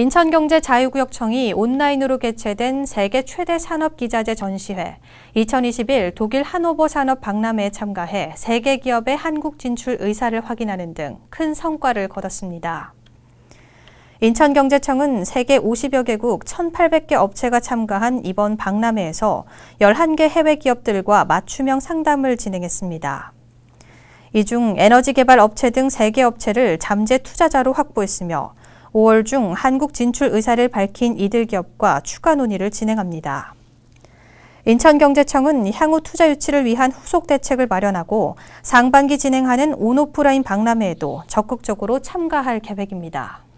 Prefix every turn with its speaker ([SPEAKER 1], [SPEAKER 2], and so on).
[SPEAKER 1] 인천경제자유구역청이 온라인으로 개최된 세계 최대 산업기자재 전시회 2021 독일 하노버 산업 박람회에 참가해 세계 기업의 한국 진출 의사를 확인하는 등 큰 성과를 거뒀습니다. 인천경제청은 세계 50여 개국 1,800개 업체가 참가한 이번 박람회에서 11개 해외 기업들과 맞춤형 상담을 진행했습니다. 이 중 에너지 개발 업체 등 3개 업체를 잠재 투자자로 확보했으며 5월 중 한국 진출 의사를 밝힌 이들 기업과 추가 논의를 진행합니다. 인천경제청은 향후 투자 유치를 위한 후속 대책을 마련하고 상반기 진행하는 온오프라인 박람회에도 적극적으로 참가할 계획입니다.